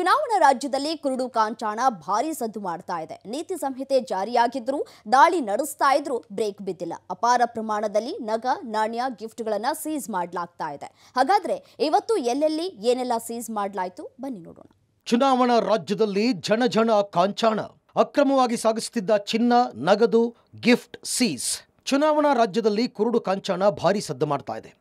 ಚುನಾವಣಾ ರಾಜ್ಯದಲ್ಲಿ ಕುರುಡು ಕಾಂಚಾಣ ಭಾರಿ ಸದ್ದು ಮಾಡ್ತಾ ಇದೆ ನೀತಿ ಸಂಹಿತೆ ಜಾರಿಯಾಗಿದ್ರು ದಾಳಿ ನಡೆಸ್ತಾ ಇದ್ರು ಬ್ರೇಕ್ ಬಿದ್ದಿಲ್ಲ ಅಪಾರ ಪ್ರಮಾಣದಲ್ಲಿ ನಗ ನಾಣ್ಯ ಗಿಫ್ಟ್ಗಳನ್ನ ಸೀಸ್ ಮಾಡಲಾಗ್ತಾ ಇದೆ ಹಾಗಾದ್ರೆ ಇವತ್ತು ಎಲ್ಲೆಲ್ಲಿ ಏನೆಲ್ಲ ಸೀಸ್ ಮಾಡಲಾಯ್ತು ಬನ್ನಿ ನೋಡೋಣ ಚುನಾವಣಾ ರಾಜ್ಯದಲ್ಲಿ ಜನ ಜನ ಕಾಂಚಾಣ ಅಕ್ರಮವಾಗಿ ಸಾಗಿಸುತ್ತಿದ್ದ ಚಿನ್ನ ನಗದು ಗಿಫ್ಟ್ ಸೀಸ್ ಚುನಾವಣಾ ರಾಜ್ಯದಲ್ಲಿ ಕುರುಡು ಕಾಂಚಾಣ ಭಾರಿ ಸದ್ದು ಮಾಡ್ತಾ ಇದೆ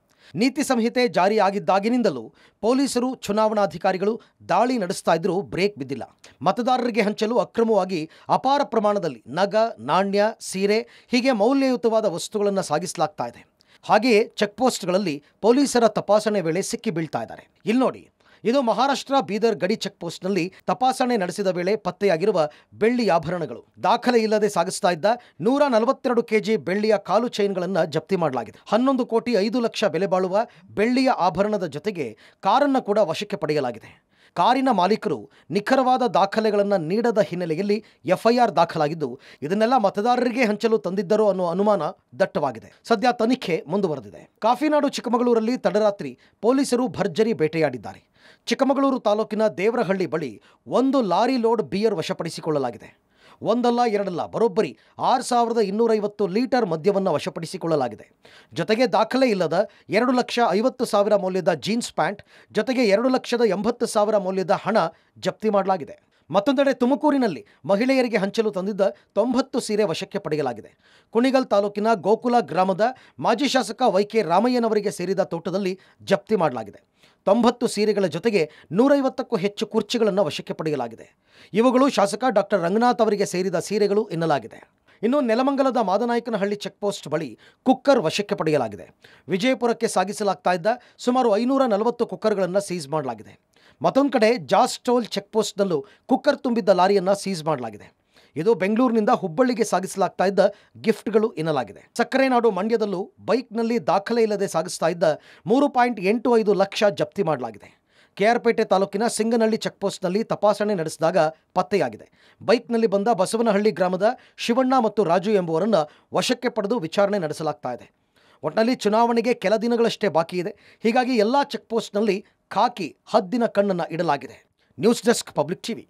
ನೀತಿ ಸಂಹಿತೆ ಜಾರಿಯಾಗಿದ್ದಾಗಿನಿಂದಲೂ ಪೊಲೀಸರು ಚುನಾವಣಾಧಿಕಾರಿಗಳು ದಾಳಿ ನಡೆಸ್ತಾ ಇದ್ರೂ ಬ್ರೇಕ್ ಬಿದ್ದಿಲ್ಲ ಮತದಾರರಿಗೆ ಹಂಚಲು ಅಕ್ರಮವಾಗಿ ಅಪಾರ ಪ್ರಮಾಣದಲ್ಲಿ ನಗ ನಾಣ್ಯ ಸೀರೆ ಹೀಗೆ ಮೌಲ್ಯಯುತವಾದ ವಸ್ತುಗಳನ್ನು ಸಾಗಿಸಲಾಗ್ತಾ ಇದೆ ಹಾಗೆಯೇ ಚೆಕ್ಪೋಸ್ಟ್ಗಳಲ್ಲಿ ಪೊಲೀಸರ ತಪಾಸಣೆ ವೇಳೆ ಸಿಕ್ಕಿ ಬೀಳ್ತಾ ಇದ್ದಾರೆ ಇಲ್ಲಿ ನೋಡಿ ಇದು ಮಹಾರಾಷ್ಟ್ರ ಬೀದರ್ ಗಡಿ ಚೆಕ್ ನಲ್ಲಿ ತಪಾಸಣೆ ನಡೆಸಿದ ವೇಳೆ ಪತ್ತೆಯಾಗಿರುವ ಬೆಳ್ಳಿ ಆಭರಣಗಳು ದಾಖಲೆ ಇಲ್ಲದೆ ಸಾಗಿಸ್ತಾ ಇದ್ದ ನೂರ ನಲವತ್ತೆರಡು ಕೆಜಿ ಬೆಳ್ಳಿಯ ಕಾಲು ಚೈನ್ಗಳನ್ನು ಜಪ್ತಿ ಮಾಡಲಾಗಿದೆ ಹನ್ನೊಂದು ಕೋಟಿ ಐದು ಲಕ್ಷ ಬೆಲೆ ಬಾಳುವ ಬೆಳ್ಳಿಯ ಆಭರಣದ ಜೊತೆಗೆ ಕಾರನ್ನು ಕೂಡ ವಶಕ್ಕೆ ಪಡೆಯಲಾಗಿದೆ ಕಾರಿನ ಮಾಲೀಕರು ನಿಖರವಾದ ದಾಖಲೆಗಳನ್ನು ನೀಡದ ಹಿನ್ನೆಲೆಯಲ್ಲಿ ಎಫ್ಐಆರ್ ದಾಖಲಾಗಿದ್ದು ಇದನ್ನೆಲ್ಲ ಮತದಾರರಿಗೆ ಹಂಚಲು ತಂದಿದ್ದರು ಅನ್ನೋ ಅನುಮಾನ ದಟ್ಟವಾಗಿದೆ ಸದ್ಯ ತನಿಖೆ ಮುಂದುವರೆದಿದೆ ಕಾಫಿನಾಡು ಚಿಕ್ಕಮಗಳೂರಲ್ಲಿ ತಡರಾತ್ರಿ ಪೊಲೀಸರು ಭರ್ಜರಿ ಬೇಟೆಯಾಡಿದ್ದಾರೆ ಚಿಕ್ಕಮಗಳೂರು ತಾಲೂಕಿನ ದೇವರಹಳ್ಳಿ ಬಳಿ ಒಂದು ಲಾರಿ ಲೋಡ್ ಬಿಯರ್ ವಶಪಡಿಸಿಕೊಳ್ಳಲಾಗಿದೆ ಒಂದಲ್ಲ ಎರಡಲ್ಲ ಬರೋಬ್ಬರಿ ಆರು ಸಾವಿರದ ಇನ್ನೂರೈವತ್ತು ಲೀಟರ್ ಮದ್ಯವನ್ನು ವಶಪಡಿಸಿಕೊಳ್ಳಲಾಗಿದೆ ಜೊತೆಗೆ ದಾಖಲೆ ಇಲ್ಲದ ಎರಡು ಲಕ್ಷ ಐವತ್ತು ಸಾವಿರ ಮೌಲ್ಯದ ಜೀನ್ಸ್ ಪ್ಯಾಂಟ್ ಜೊತೆಗೆ ಎರಡು ಲಕ್ಷದ ಎಂಬತ್ತು ಸಾವಿರ ಮೌಲ್ಯದ ಹಣ ಜಪ್ತಿ ಮಾಡಲಾಗಿದೆ ಮತ್ತೊಂದೆಡೆ ತುಮಕೂರಿನಲ್ಲಿ ಮಹಿಳೆಯರಿಗೆ ಹಂಚಲು ತಂದಿದ್ದ ತೊಂಬತ್ತು ಸೀರೆ ವಶಕ್ಕೆ ಪಡೆಯಲಾಗಿದೆ ಕುಣಿಗಲ್ ತಾಲೂಕಿನ ಗೋಕುಲ ಗ್ರಾಮದ ಮಾಜಿ ಶಾಸಕ ವೈ ಕೆ ರಾಮಯ್ಯನವರಿಗೆ ಸೇರಿದ ತೋಟದಲ್ಲಿ ಜಪ್ತಿ ಮಾಡಲಾಗಿದೆ ತೊಂಬತ್ತು ಸೀರೆಗಳ ಜೊತೆಗೆ ನೂರೈವತ್ತಕ್ಕೂ ಹೆಚ್ಚು ಕುರ್ಚಿಗಳನ್ನು ವಶಕ್ಕೆ ಪಡೆಯಲಾಗಿದೆ ಇವುಗಳು ಶಾಸಕ ಡಾಕ್ಟರ್ ರಂಗನಾಥ್ ಅವರಿಗೆ ಸೇರಿದ ಸೀರೆಗಳು ಎನ್ನಲಾಗಿದೆ ಇನ್ನು ನೆಲಮಂಗಲದ ಮಾದನಾಯಕನಹಳ್ಳಿ ಚೆಕ್ಪೋಸ್ಟ್ ಬಳಿ ಕುಕ್ಕರ್ ವಶಕ್ಕೆ ಪಡೆಯಲಾಗಿದೆ ವಿಜಯಪುರಕ್ಕೆ ಸಾಗಿಸಲಾಗ್ತಾ ಇದ್ದ ಸುಮಾರು ಐನೂರ ನಲವತ್ತು ಕುಕ್ಕರ್ಗಳನ್ನು ಸೀಸ್ ಮಾಡಲಾಗಿದೆ ಮತ್ತೊಂದು ಕಡೆ ಜಾಸ್ಟೋಲ್ ಚೆಕ್ಪೋಸ್ಟ್ನಲ್ಲೂ ಕುಕ್ಕರ್ ತುಂಬಿದ್ದ ಲಾರಿಯನ್ನು ಸೀಸ್ ಮಾಡಲಾಗಿದೆ ಇದು ಬೆಂಗಳೂರಿನಿಂದ ಹುಬ್ಬಳ್ಳಿಗೆ ಸಾಗಿಸಲಾಗ್ತಾ ಇದ್ದ ಗಿಫ್ಟ್ಗಳು ಎನ್ನಲಾಗಿದೆ ಸಕ್ಕರೆ ನಾಡು ಮಂಡ್ಯದಲ್ಲೂ ಬೈಕ್ನಲ್ಲಿ ದಾಖಲೆ ಇಲ್ಲದೆ ಸಾಗಿಸ್ತಾ ಇದ್ದ ಮೂರು ಪಾಯಿಂಟ್ ಎಂಟು ಐದು ಲಕ್ಷ ಜಪ್ತಿ ಮಾಡಲಾಗಿದೆ ಕೆಆರ್ಪೇಟೆ ತಾಲೂಕಿನ ಸಿಂಗನಹಳ್ಳಿ ಚೆಕ್ಪೋಸ್ಟ್ನಲ್ಲಿ ತಪಾಸಣೆ ನಡೆಸಿದಾಗ ಪತ್ತೆಯಾಗಿದೆ ಬೈಕ್ನಲ್ಲಿ ಬಂದ ಬಸವನಹಳ್ಳಿ ಗ್ರಾಮದ ಶಿವಣ್ಣ ಮತ್ತು ರಾಜು ಎಂಬುವರನ್ನು ವಶಕ್ಕೆ ಪಡೆದು ವಿಚಾರಣೆ ನಡೆಸಲಾಗ್ತಾ ಇದೆ ಒಟ್ಟಿನಲ್ಲಿ ಚುನಾವಣೆಗೆ ಕೆಲ ದಿನಗಳಷ್ಟೇ ಬಾಕಿ ಇದೆ ಹೀಗಾಗಿ ಎಲ್ಲ ಚೆಕ್ಪೋಸ್ಟ್ನಲ್ಲಿ ಖಾಕಿ ಹದ್ದಿನ ಕಣ್ಣನ್ನು ಇಡಲಾಗಿದೆ ನ್ಯೂಸ್ ಡೆಸ್ಕ್ ಪಬ್ಲಿಕ್ ಟಿವಿ